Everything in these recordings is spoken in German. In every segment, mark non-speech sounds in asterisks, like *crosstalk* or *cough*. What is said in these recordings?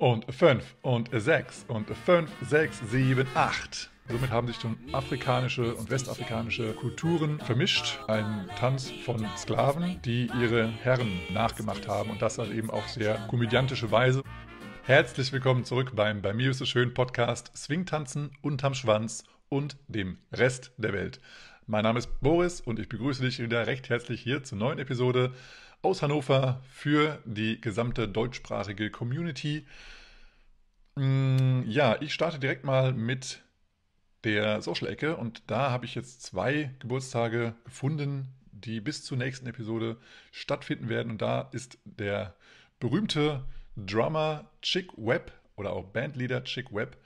und 5 und 6 und 5, 6, 7, 8. Somit haben sich schon afrikanische und westafrikanische Kulturen vermischt. Ein Tanz von Sklaven, die ihre Herren nachgemacht haben und das dann eben auf sehr komödiantische Weise. Herzlich willkommen zurück beim Bei mir ist es schön Podcast Swingtanzen unterm Schwanz und dem Rest der Welt. Mein Name ist Boris und ich begrüße dich wieder recht herzlich hier zur neuen Episode aus Hannover für die gesamte deutschsprachige Community. Mm, ja, ich starte direkt mal mit der Social-Ecke und da habe ich jetzt zwei Geburtstage gefunden, die bis zur nächsten Episode stattfinden werden. Und da ist der berühmte Drummer Chick Webb oder auch Bandleader Chick Webb,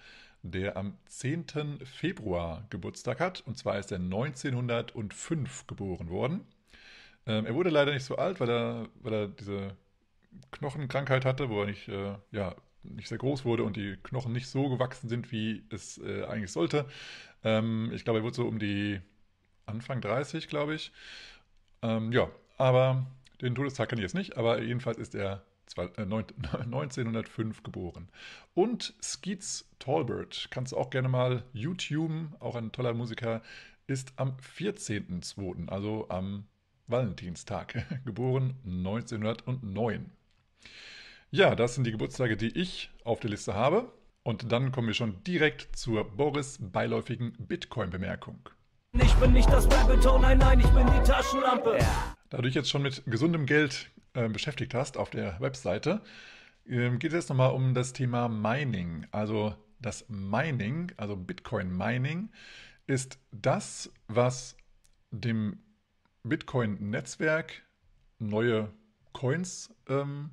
der am 10. Februar Geburtstag hat. Und zwar ist er 1905 geboren worden. Ähm, er wurde leider nicht so alt, weil er, weil er diese Knochenkrankheit hatte, wo er nicht, äh, ja, nicht sehr groß wurde und die Knochen nicht so gewachsen sind, wie es äh, eigentlich sollte. Ähm, ich glaube, er wurde so um die Anfang 30, glaube ich. Ähm, ja, aber den Todestag kann ich jetzt nicht, aber jedenfalls ist er 1905 äh, *laughs* geboren. Und Skeets Talbert, kannst du auch gerne mal YouTube, auch ein toller Musiker, ist am 14.02., also am Valentinstag, *laughs* geboren 1909. Ja, das sind die Geburtstage, die ich auf der Liste habe. Und dann kommen wir schon direkt zur Boris beiläufigen Bitcoin-Bemerkung. Ich bin nicht das Babbelton, nein, nein, ich bin die Taschenlampe. Da du dich jetzt schon mit gesundem Geld äh, beschäftigt hast auf der Webseite, äh, geht es jetzt nochmal um das Thema Mining. Also das Mining, also Bitcoin-Mining, ist das, was dem Bitcoin-Netzwerk neue Coins ähm,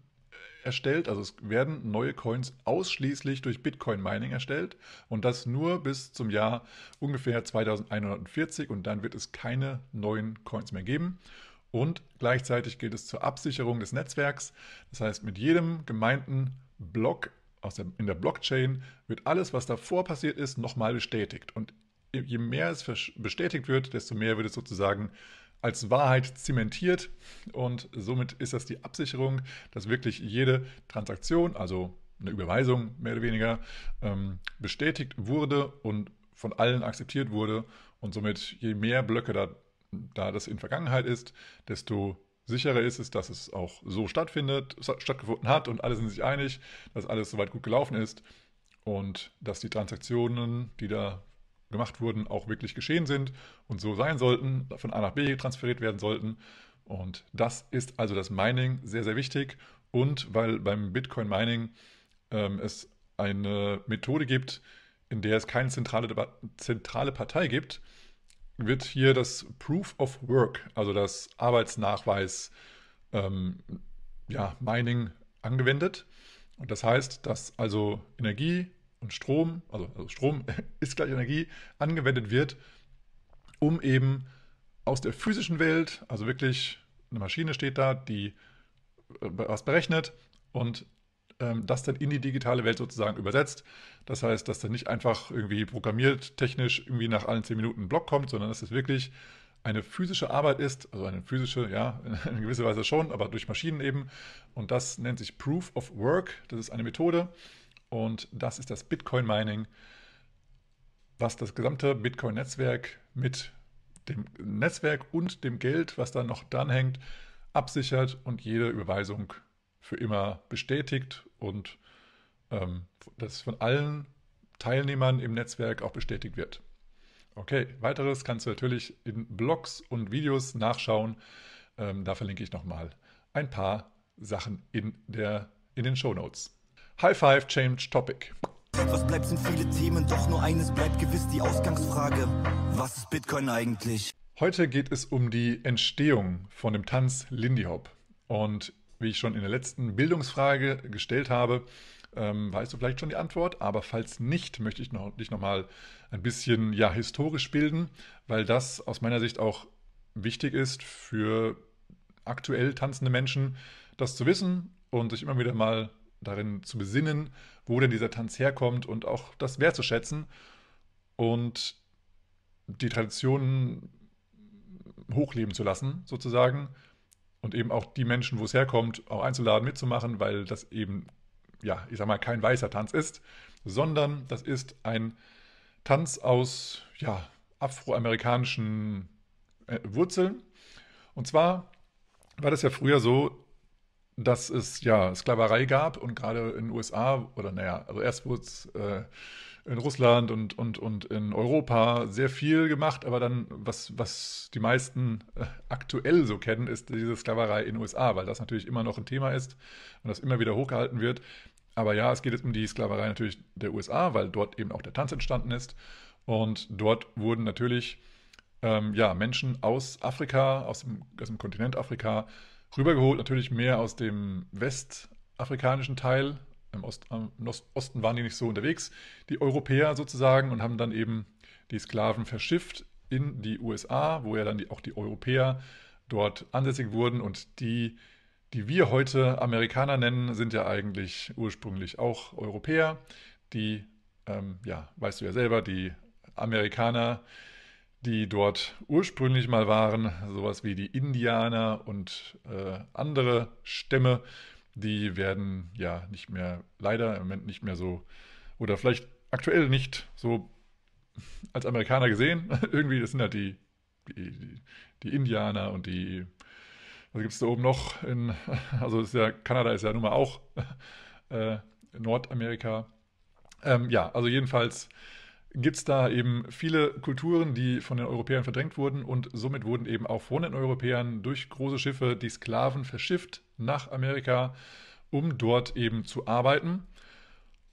erstellt. Also es werden neue Coins ausschließlich durch Bitcoin-Mining erstellt und das nur bis zum Jahr ungefähr 2140 und dann wird es keine neuen Coins mehr geben. Und gleichzeitig geht es zur Absicherung des Netzwerks. Das heißt, mit jedem gemeinten Block aus der, in der Blockchain wird alles, was davor passiert ist, nochmal bestätigt. Und je mehr es bestätigt wird, desto mehr wird es sozusagen als Wahrheit zementiert und somit ist das die Absicherung, dass wirklich jede Transaktion, also eine Überweisung mehr oder weniger, ähm, bestätigt wurde und von allen akzeptiert wurde und somit je mehr Blöcke da, da das in Vergangenheit ist, desto sicherer ist es, dass es auch so stattfindet, stattgefunden hat und alle sind sich einig, dass alles soweit gut gelaufen ist und dass die Transaktionen, die da gemacht wurden, auch wirklich geschehen sind und so sein sollten, von A nach B transferiert werden sollten. Und das ist also das Mining sehr, sehr wichtig. Und weil beim Bitcoin Mining ähm, es eine Methode gibt, in der es keine zentrale, zentrale Partei gibt, wird hier das Proof of Work, also das Arbeitsnachweis ähm, ja, Mining angewendet. Und das heißt, dass also Energie, und Strom, also, also Strom *laughs* ist gleich Energie, angewendet wird, um eben aus der physischen Welt, also wirklich eine Maschine steht da, die äh, was berechnet und ähm, das dann in die digitale Welt sozusagen übersetzt. Das heißt, dass dann nicht einfach irgendwie programmiert, technisch irgendwie nach allen zehn Minuten ein Block kommt, sondern dass es wirklich eine physische Arbeit ist, also eine physische, ja, *laughs* in gewisser Weise schon, aber durch Maschinen eben. Und das nennt sich Proof of Work. Das ist eine Methode, und das ist das Bitcoin Mining, was das gesamte Bitcoin-Netzwerk mit dem Netzwerk und dem Geld, was da noch dranhängt, absichert und jede Überweisung für immer bestätigt und ähm, das von allen Teilnehmern im Netzwerk auch bestätigt wird. Okay, weiteres kannst du natürlich in Blogs und Videos nachschauen. Ähm, da verlinke ich nochmal ein paar Sachen in, der, in den Show Notes. High Five Change Topic. Was bleibt sind viele Themen, doch nur eines bleibt gewiss die Ausgangsfrage. Was ist Bitcoin eigentlich? Heute geht es um die Entstehung von dem Tanz Lindy Hop. Und wie ich schon in der letzten Bildungsfrage gestellt habe, ähm, weißt du vielleicht schon die Antwort, aber falls nicht, möchte ich noch, dich nochmal ein bisschen ja, historisch bilden, weil das aus meiner Sicht auch wichtig ist für aktuell tanzende Menschen, das zu wissen und sich immer wieder mal darin zu besinnen, wo denn dieser Tanz herkommt und auch das wertzuschätzen und die Traditionen hochleben zu lassen, sozusagen. Und eben auch die Menschen, wo es herkommt, auch einzuladen, mitzumachen, weil das eben, ja, ich sag mal, kein weißer Tanz ist, sondern das ist ein Tanz aus, ja, afroamerikanischen äh, Wurzeln. Und zwar war das ja früher so, dass es ja Sklaverei gab und gerade in den USA oder naja, also erst wurde es äh, in Russland und, und, und in Europa sehr viel gemacht, aber dann, was, was die meisten äh, aktuell so kennen, ist diese Sklaverei in den USA, weil das natürlich immer noch ein Thema ist und das immer wieder hochgehalten wird. Aber ja, es geht jetzt um die Sklaverei natürlich der USA, weil dort eben auch der Tanz entstanden ist. Und dort wurden natürlich ähm, ja, Menschen aus Afrika, aus dem, aus dem Kontinent Afrika, rübergeholt. Natürlich mehr aus dem westafrikanischen Teil. Im, Ost, Im Osten waren die nicht so unterwegs, die Europäer sozusagen, und haben dann eben die Sklaven verschifft in die USA, wo ja dann die, auch die Europäer dort ansässig wurden. Und die, die wir heute Amerikaner nennen, sind ja eigentlich ursprünglich auch Europäer. Die, ähm, ja, weißt du ja selber, die Amerikaner, äh, die dort ursprünglich mal waren, sowas wie die Indianer und äh, andere Stämme, die werden ja nicht mehr, leider im Moment nicht mehr so, oder vielleicht aktuell nicht so als Amerikaner gesehen. *laughs* Irgendwie, das sind halt die, die, die Indianer und die, was gibt es da oben noch? In, *laughs* also ist ja, Kanada ist ja nun mal auch *laughs* äh, Nordamerika. Ähm, ja, also jedenfalls gibt es da eben viele Kulturen, die von den Europäern verdrängt wurden und somit wurden eben auch von den Europäern durch große Schiffe die Sklaven verschifft nach Amerika, um dort eben zu arbeiten.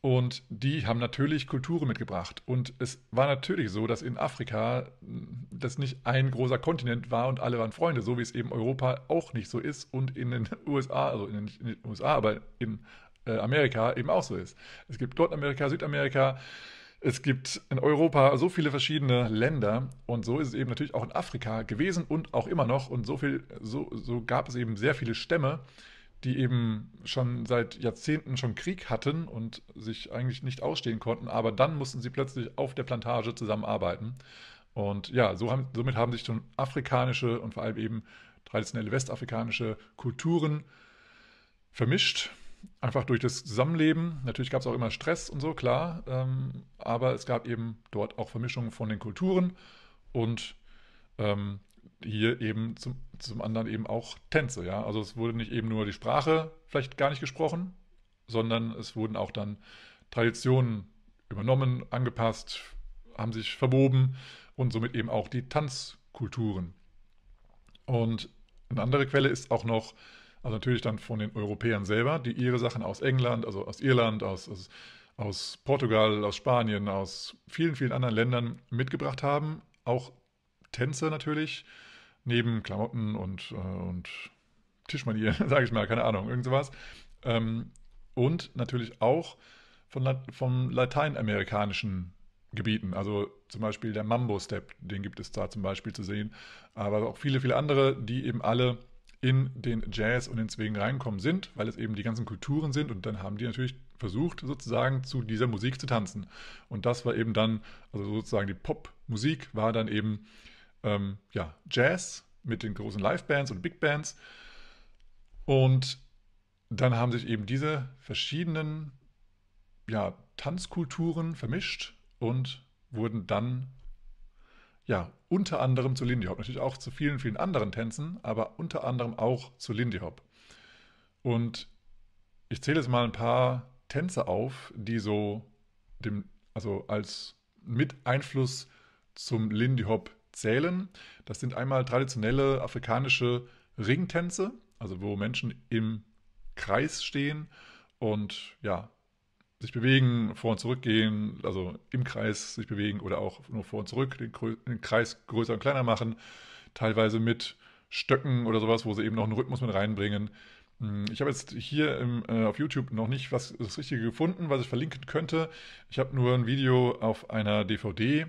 Und die haben natürlich Kulturen mitgebracht. Und es war natürlich so, dass in Afrika hm, das nicht ein großer Kontinent war und alle waren Freunde, so wie es eben Europa auch nicht so ist und in den USA, *laughs* also in den, in den USA, aber in äh, Amerika eben auch so ist. Es gibt Nordamerika, Südamerika, es gibt in Europa so viele verschiedene Länder und so ist es eben natürlich auch in Afrika gewesen und auch immer noch. Und so viel, so, so gab es eben sehr viele Stämme, die eben schon seit Jahrzehnten schon Krieg hatten und sich eigentlich nicht ausstehen konnten, aber dann mussten sie plötzlich auf der Plantage zusammenarbeiten. Und ja, so haben, somit haben sich schon afrikanische und vor allem eben traditionelle westafrikanische Kulturen vermischt einfach durch das Zusammenleben. Natürlich gab es auch immer Stress und so, klar, ähm, aber es gab eben dort auch Vermischungen von den Kulturen und ähm, hier eben zum, zum anderen eben auch Tänze, ja. Also es wurde nicht eben nur die Sprache vielleicht gar nicht gesprochen, sondern es wurden auch dann Traditionen übernommen, angepasst, haben sich verwoben und somit eben auch die Tanzkulturen. Und eine andere Quelle ist auch noch also natürlich dann von den Europäern selber, die ihre Sachen aus England, also aus Irland, aus, aus, aus Portugal, aus Spanien, aus vielen, vielen anderen Ländern mitgebracht haben. Auch Tänze natürlich, neben Klamotten und, äh, und Tischmanier, *laughs* sage ich mal, keine Ahnung, irgend sowas. Ähm, und natürlich auch von, von lateinamerikanischen Gebieten. Also zum Beispiel der Mambo Step, den gibt es da zum Beispiel zu sehen. Aber auch viele, viele andere, die eben alle in den Jazz und ins Zwingen reinkommen sind, weil es eben die ganzen Kulturen sind und dann haben die natürlich versucht, sozusagen zu dieser Musik zu tanzen. Und das war eben dann, also sozusagen die Popmusik war dann eben ähm, ja, Jazz mit den großen Live-Bands und Big Bands. Und dann haben sich eben diese verschiedenen ja, Tanzkulturen vermischt und wurden dann ja, unter anderem zu Lindy Hop, natürlich auch zu vielen, vielen anderen Tänzen, aber unter anderem auch zu Lindy Hop. Und ich zähle jetzt mal ein paar Tänze auf, die so dem, also als mit Einfluss zum Lindy Hop zählen. Das sind einmal traditionelle afrikanische Ringtänze, also wo Menschen im Kreis stehen und ja, sich bewegen, vor und zurück gehen, also im Kreis sich bewegen oder auch nur vor und zurück, den, den, Kreis größer und kleiner machen, teilweise mit Stöcken oder sowas, wo sie eben noch einen Rhythmus mit reinbringen. Hm, ich habe jetzt hier im, äh, auf YouTube noch nicht was das Richtige gefunden, was ich verlinken könnte. Ich habe nur ein Video auf einer DVD.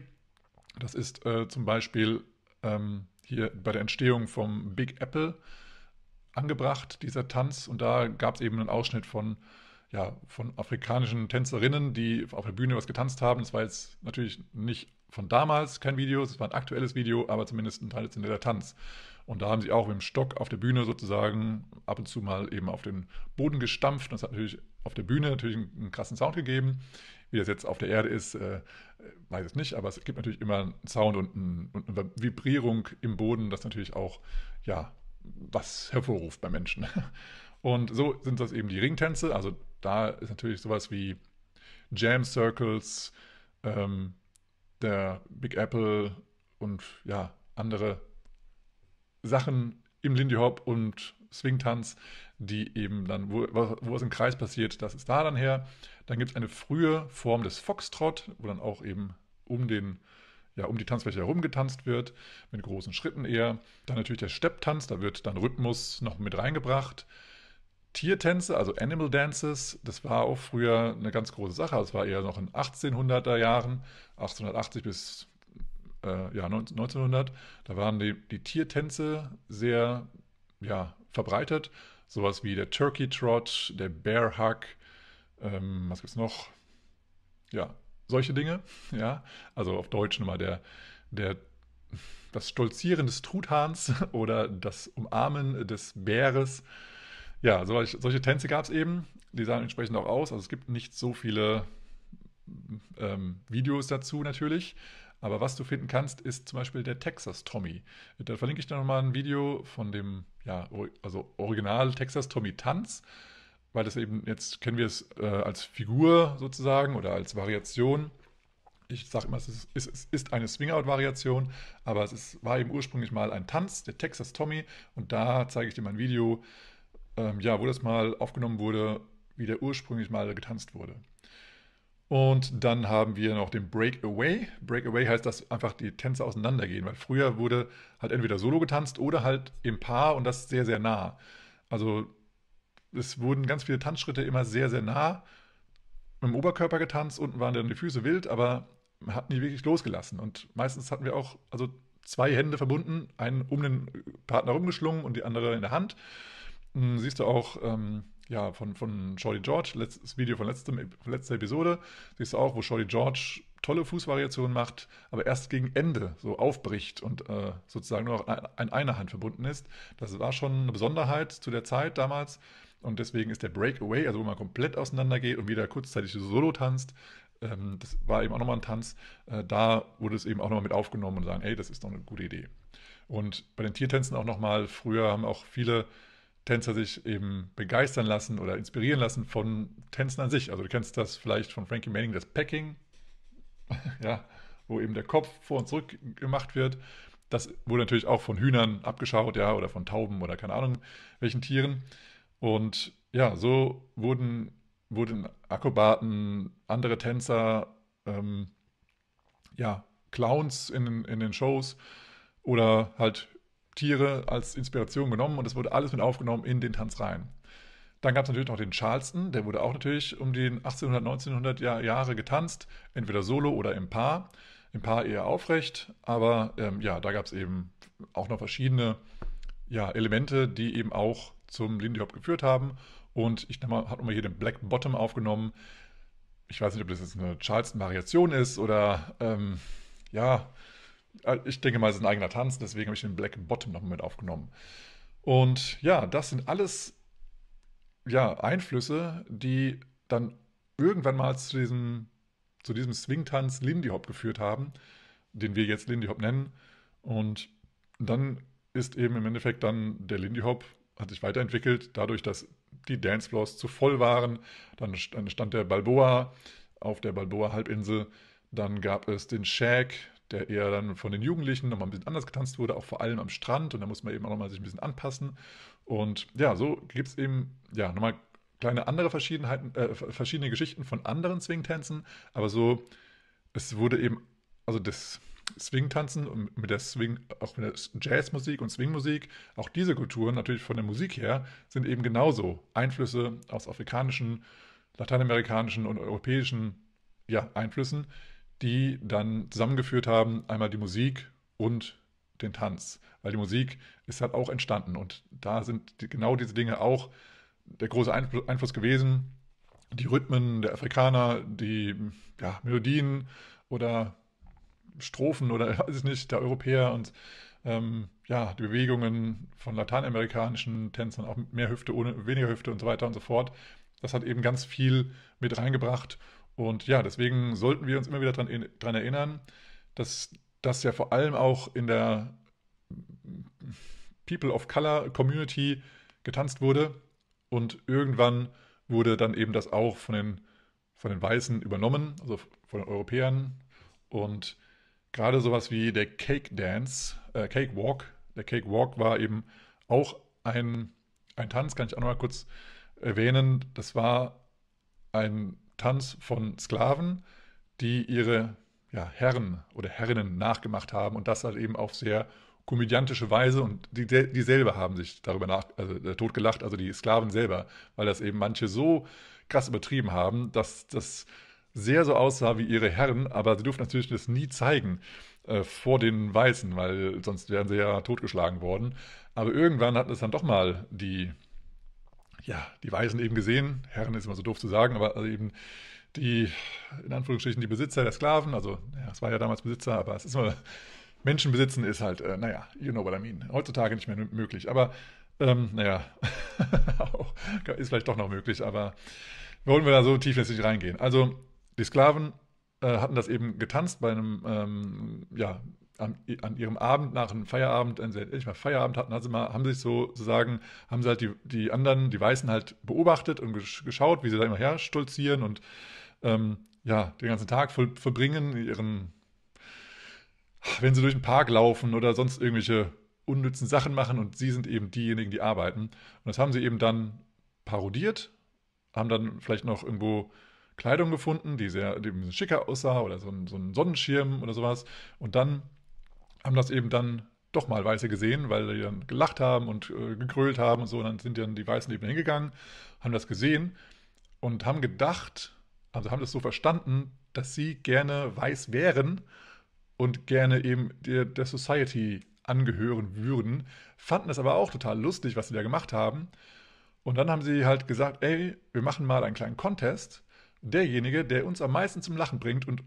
Das ist äh, zum Beispiel ähm, hier bei der Entstehung vom Big Apple angebracht, dieser Tanz. Und da gab es eben einen Ausschnitt von ja, von afrikanischen Tänzerinnen, die auf der Bühne was getanzt haben. Das war jetzt natürlich nicht von damals kein Video, es war ein aktuelles Video, aber zumindest ein traditioneller Tanz. Und da haben sie auch mit dem Stock auf der Bühne sozusagen ab und zu mal eben auf den Boden gestampft. Das hat natürlich auf der Bühne natürlich einen, einen krassen Sound gegeben. Wie das jetzt auf der Erde ist, äh, weiß ich nicht, aber es gibt natürlich immer einen Sound und, ein, und eine Vibrierung im Boden, das natürlich auch, ja, was hervorruft bei Menschen. *laughs* Und so sind das eben die Ringtänze, also da ist natürlich sowas wie Jam Circles, ähm, der Big Apple und ja, andere Sachen im Lindy Hop und Swingtanz, die eben dann, wo, es im Kreis passiert, das ist da dann her. Dann gibt es eine frühe Form des Foxtrot, wo dann auch eben um den ja, um die Tanzfläche herum getanzt wird, mit großen Schritten eher. Dann natürlich der Stepptanz, da wird dann Rhythmus noch mit reingebracht. Tiertänze, also Animal Dances, das war auch früher eine ganz große Sache. Das war eher noch in 1800er Jahren, 1880 bis äh, ja, 1900. Da waren die, die Tiertänze sehr ja, verbreitet. Sowas wie der Turkey Trot, der Bear Hug, ähm, was gibt's noch? Ja, solche Dinge. *laughs* Ja, also auf Deutsch nochmal der, der das Stolzieren des Truthahns *laughs* oder das Umarmen des Bäres. Ja, solche, solche Tänze gab es eben. Die sahen entsprechend auch aus. Also es gibt nicht so viele ähm, Videos dazu natürlich. Aber was du finden kannst, ist zum Beispiel der Texas Tommy. Da verlinke ich dir nochmal ein Video von dem, ja, also Original Texas Tommy Tanz, weil das eben, jetzt kennen wir es äh, als Figur sozusagen oder als Variation. Ich sage immer, es ist, es ist eine Swingout-Variation, aber es ist, war eben ursprünglich mal ein Tanz, der Texas Tommy. Und da zeige ich dir mal ein Video, ähm, ja, wo das mal aufgenommen wurde, wie der ursprünglich mal getanzt wurde. Und dann haben wir noch den Breakaway. Breakaway heißt, dass einfach die Tänze auseinandergehen, weil früher wurde halt entweder solo getanzt oder halt im Paar und das sehr, sehr nah. Also es wurden ganz viele Tanzschritte immer sehr, sehr nah im Oberkörper getanzt. Unten waren dann die Füße wild, aber man hat nie wirklich losgelassen. Und meistens hatten wir auch also zwei Hände verbunden, einen um den Partner rumgeschlungen und die andere in der Hand. Mhm. siehst du auch ähm, ja, von, von Shorty George, letztes Video von, letztem, letzter Episode, siehst du auch, wo Shorty George tolle Fußvariationen macht, aber erst gegen Ende so aufbricht und äh, sozusagen nur noch an, an einer Hand verbunden ist. Das war schon eine Besonderheit zu der Zeit damals und deswegen ist der Breakaway, also wo man komplett auseinander geht und wieder kurzzeitig solo tanzt, ähm, das war eben auch nochmal ein Tanz, äh, da wurde es eben auch nochmal mit aufgenommen und sagen, ey, das ist doch eine gute Idee. Und bei den Tiertänzen auch nochmal, früher haben auch viele Tänzer sich eben begeistern lassen oder inspirieren lassen von Tänzen an sich. Also du kennst das vielleicht von Frankie Manning, das Packing, *laughs* ja, wo eben der Kopf vor und zurück gemacht wird. Das wurde natürlich auch von Hühnern abgeschaut, ja, oder von Tauben oder keine Ahnung welchen Tieren. Und ja, so wurden, wurden Akrobaten, andere Tänzer, ähm, ja, Clowns in, in den Shows oder halt Tiere als Inspiration genommen und es wurde alles mit aufgenommen in den Tanzreihen. Dann gab es natürlich noch den Charleston, der wurde auch natürlich um die 1800, 1900 Jahre getanzt, entweder solo oder im Paar. Im Paar eher aufrecht, aber ähm, ja, da gab es eben auch noch verschiedene ja, Elemente, die eben auch zum Lindy Hop geführt haben. Und ich habe mal hier den Black Bottom aufgenommen. Ich weiß nicht, ob das jetzt eine Charleston-Variation ist oder ähm, ja, Ah, ich denke mal, es ist ein eigener Tanz, deswegen habe ich den Black Bottom nochmal mit aufgenommen. Und ja, das sind alles ja, Einflüsse, die dann irgendwann mal zu diesem, zu diesem Swing-Tanz Lindy Hop geführt haben, den wir jetzt Lindy Hop nennen. Und dann ist eben im Endeffekt dann der Lindy Hop hat sich weiterentwickelt, dadurch, dass die Dancefloors zu voll waren. Dann stand der Balboa auf der Balboa-Halbinsel. Dann gab es den Shag, der eher dann von den Jugendlichen nochmal ein bisschen anders getanzt wurde, auch vor allem am Strand. Und da muss man eben auch nochmal sich ein bisschen anpassen. Und ja, so gibt es eben ja nochmal kleine andere Verschiedenheiten, äh, verschiedene Geschichten von anderen Swing-Tänzen. Aber so, es wurde eben, also das Swing-Tanzen mit der Swing, auch mit der Jazzmusik und Swing-Musik, auch diese Kulturen natürlich von der Musik her, sind eben genauso Einflüsse aus afrikanischen, lateinamerikanischen und europäischen ja, Einflüssen, die dann zusammengeführt haben, einmal die Musik und den Tanz. Weil die Musik ist halt auch entstanden und da sind genau diese Dinge auch der große Einfluss gewesen. Die Rhythmen der Afrikaner, die ja, Melodien oder Strophen oder *laughs* weiß ich nicht, der Europäer und ähm, ja, die Bewegungen von lateinamerikanischen Tänzern, auch mehr Hüfte, ohne weniger Hüfte und so weiter und so fort. Das hat eben ganz viel mit reingebracht und ja, deswegen sollten wir uns immer wieder daran erinnern, dass das ja vor allem auch in der People of Color Community getanzt wurde. Und irgendwann wurde dann eben das auch von den, von den Weißen übernommen, also von den Europäern. Und gerade sowas wie der Cake Dance, äh, Cake Walk, der Cake Walk war eben auch ein, ein Tanz, kann ich auch noch mal kurz erwähnen. Das war ein Tanz von Sklaven, die ihre ja, Herren oder Herrinnen nachgemacht haben und das halt eben auf sehr komödiantische Weise und die, die selber haben sich darüber nach, also, äh, totgelacht, also die Sklaven selber, weil das eben manche so krass übertrieben haben, dass das sehr so aussah wie ihre Herren, aber sie durften natürlich das nie zeigen äh, vor den Weißen, weil sonst wären sie ja totgeschlagen worden. Aber irgendwann hat es dann doch mal die ja, die Weisen eben gesehen, Herren ist immer so doof zu sagen, aber also eben die, in Anführungsstrichen, die Besitzer der Sklaven, also ja, es war ja damals Besitzer, aber es ist immer, Menschen besitzen ist halt, äh, naja, you know what I mean, heutzutage nicht mehr möglich, aber ähm, naja, *laughs* ist vielleicht doch noch möglich, aber wollen wir da so tieflässig reingehen. Also die Sklaven äh, hatten das eben getanzt bei einem, ähm, ja, am, an ihrem Abend nach einem Feierabend, wenn sie endlich mal Feierabend hatten, haben sie, mal, haben sich sozusagen, haben sie halt die, die anderen, die Weißen halt beobachtet und geschaut, wie sie da immer her stolzieren und ähm, ja, den ganzen Tag voll, verbringen, ihren, wenn sie durch den Park laufen oder sonst irgendwelche unnützen Sachen machen und sie sind eben diejenigen, die arbeiten. Und das haben sie eben dann parodiert, haben dann vielleicht noch irgendwo Kleidung gefunden, die sehr die ein bisschen schicker aussah oder so ein, so ein Sonnenschirm oder sowas. Und dann haben das eben dann doch mal Weiße gesehen, weil die dann gelacht haben und äh, gegrölt haben und so. Und dann sind dann die Weißen eben hingegangen, haben das gesehen und haben gedacht, also haben das so verstanden, dass sie gerne weiß wären und gerne eben der, der Society angehören würden, fanden das aber auch total lustig, was sie da gemacht haben. Und dann haben sie halt gesagt, ey, wir machen mal einen kleinen Contest. Derjenige, der uns am meisten zum Lachen bringt und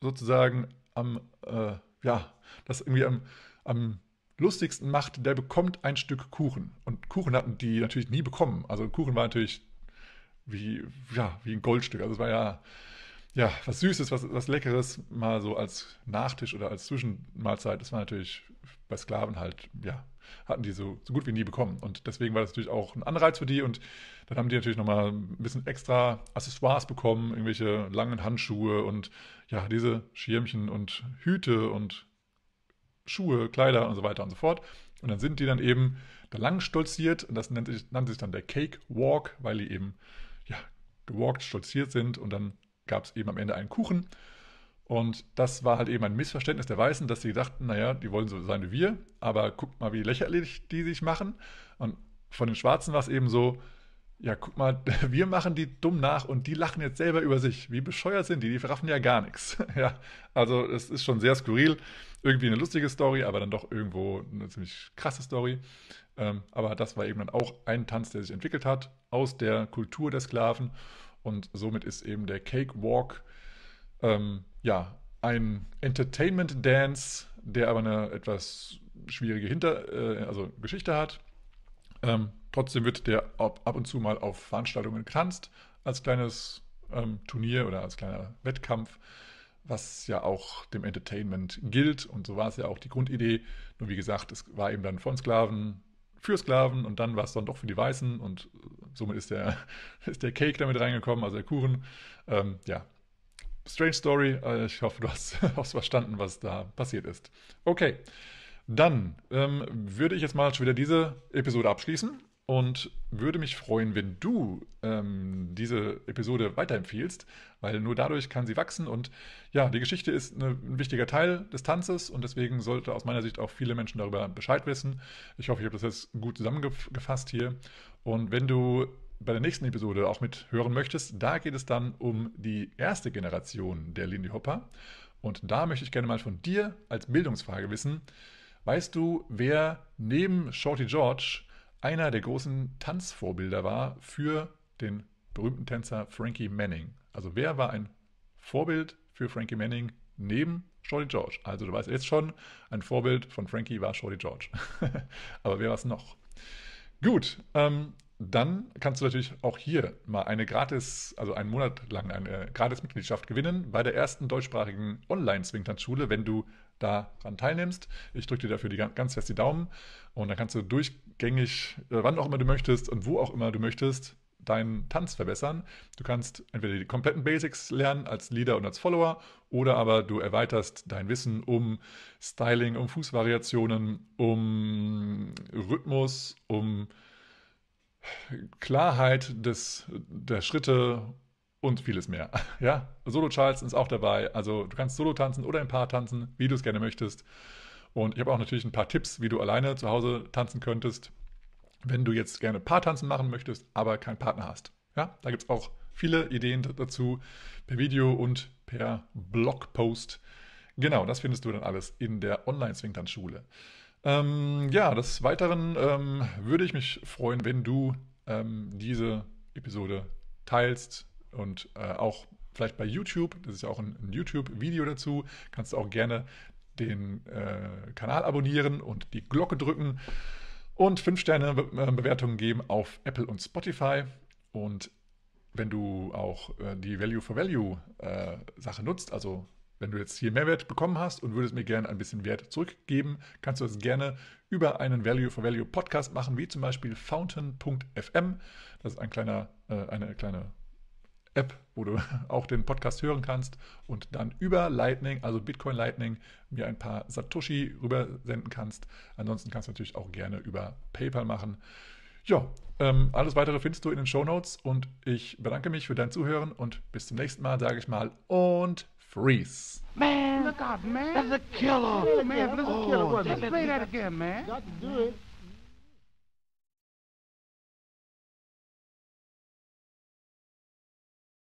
sozusagen am äh, ja, das irgendwie am, am lustigsten macht, der bekommt ein Stück Kuchen. Und Kuchen hatten die natürlich nie bekommen. Also Kuchen war natürlich wie, ja, wie ein Goldstück. Also es war ja, ja was Süßes, was, was Leckeres, mal so als Nachtisch oder als Zwischenmahlzeit. Das war natürlich bei Sklaven halt, ja, hatten die so, so gut wie nie bekommen. Und deswegen war das natürlich auch ein Anreiz für die. Und dann haben die natürlich nochmal ein bisschen extra Accessoires bekommen, irgendwelche langen Handschuhe und ja, diese Schirmchen und Hüte und Schuhe, Kleider und so weiter und so fort. Und dann sind die dann eben da lang stolziert. Und das nennt sich, nannte sich dann der Cake Walk, weil die eben, ja, gewalkt, stolziert sind. Und dann gab es eben am Ende einen Kuchen. Und das war halt eben ein Missverständnis der Weißen, dass sie dachten, naja, die wollen so sein wie wir, aber guckt mal, wie lächerlich die sich machen. Und von den Schwarzen war es eben so, ja, guck mal, *laughs* wir machen die dumm nach und die lachen jetzt selber über sich. Wie bescheuert sind die? Die verraffen ja gar nichts. *laughs* ja, also es ist schon sehr skurril. Irgendwie eine lustige Story, aber dann doch irgendwo eine ziemlich krasse Story. Ähm, aber das war eben dann auch ein Tanz, der sich entwickelt hat aus der Kultur der Sklaven. Und somit ist eben der Cakewalk ähm, ja, ein Entertainment Dance, der aber eine etwas schwierige Hinter-, äh, also Geschichte hat. Ähm, trotzdem wird der ab, ab, und zu mal auf Veranstaltungen getanzt, als kleines ähm, Turnier oder als kleiner Wettkampf, was ja auch dem Entertainment gilt. Und so war es ja auch die Grundidee. Nur wie gesagt, es war eben dann von Sklaven für Sklaven und dann war es dann doch für die Weißen und somit ist der, *laughs* ist der Cake damit reingekommen, also der Kuchen. Ähm, ja, Strange Story. Äh, ich hoffe, du hast, *laughs* hast verstanden, was da passiert ist. Okay, dann ähm, würde ich jetzt mal schon wieder diese Episode abschließen und würde mich freuen, wenn du ähm, diese Episode weiterempfiehlst, weil nur dadurch kann sie wachsen. Und ja, die Geschichte ist eine, ein wichtiger Teil des Tanzes und deswegen sollte aus meiner Sicht auch viele Menschen darüber Bescheid wissen. Ich hoffe, ich habe das jetzt gut zusammengefasst hier. Und wenn du bei der nächsten Episode auch mit hören möchtest. Da geht es dann um die erste Generation der Lindy Hopper. Und da möchte ich gerne mal von dir als Bildungsfrage wissen, weißt du, wer neben Shorty George einer der großen Tanzvorbilder war für den berühmten Tänzer Frankie Manning? Also wer war ein Vorbild für Frankie Manning neben Shorty George? Also du weißt jetzt schon, ein Vorbild von Frankie war Shorty George. *laughs* Aber wer war es noch? Gut, ähm, dann kannst du natürlich auch hier mal eine gratis, also einen Monat lang eine gratis Mitgliedschaft gewinnen bei der ersten deutschsprachigen online swingtanzschule wenn du daran teilnimmst. Ich drücke dir dafür die, ganz fest die Daumen und dann kannst du durchgängig, äh, wann auch immer du möchtest und wo auch immer du möchtest, deinen Tanz verbessern. Du kannst entweder die kompletten Basics lernen als Leader und als Follower oder aber du erweiterst dein Wissen um Styling, um Fußvariationen, um Rhythmus, um Klarheit des, der Schritte und vieles mehr. Ja, Solo Charles ist auch dabei. Also du kannst Solo tanzen oder im Paar tanzen, wie du es gerne möchtest. Und ich habe auch natürlich ein paar Tipps, wie du alleine zu Hause tanzen könntest, wenn du jetzt gerne Paar tanzen machen möchtest, aber keinen Partner hast. Ja, da gibt es auch viele Ideen dazu per Video und per Blogpost. Genau, das findest du dann alles in der Online-Swingtanzschule. schule ähm, ja, des Weiteren ähm, würde ich mich freuen, wenn du ähm, diese Episode teilst und äh, auch vielleicht bei YouTube, das ist ja auch ein, ein YouTube-Video dazu, kannst du auch gerne den äh, Kanal abonnieren und die Glocke drücken und 5 Sterne Be äh, Bewertungen geben auf Apple und Spotify. Und wenn du auch äh, die Value for Value äh, Sache nutzt, also wenn du jetzt hier Mehrwert bekommen hast und würdest mir gerne ein bisschen Wert zurückgeben, kannst du das gerne über einen Value for Value Podcast machen, wie zum Beispiel Fountain.fm. Das ist ein kleiner, äh, eine kleine App, wo du *laughs* auch den Podcast hören kannst und dann über Lightning, also Bitcoin Lightning, mir ein paar Satoshi rübersenden kannst. Ansonsten kannst du natürlich auch gerne über PayPal machen. Ja, ähm, alles weitere findest du in den Show Notes und ich bedanke mich für dein Zuhören und bis zum nächsten Mal, sage ich mal und Freeze. Man, look out, man. That's a killer. man, that's a killer. Let's oh, play that again, man. Got to do it.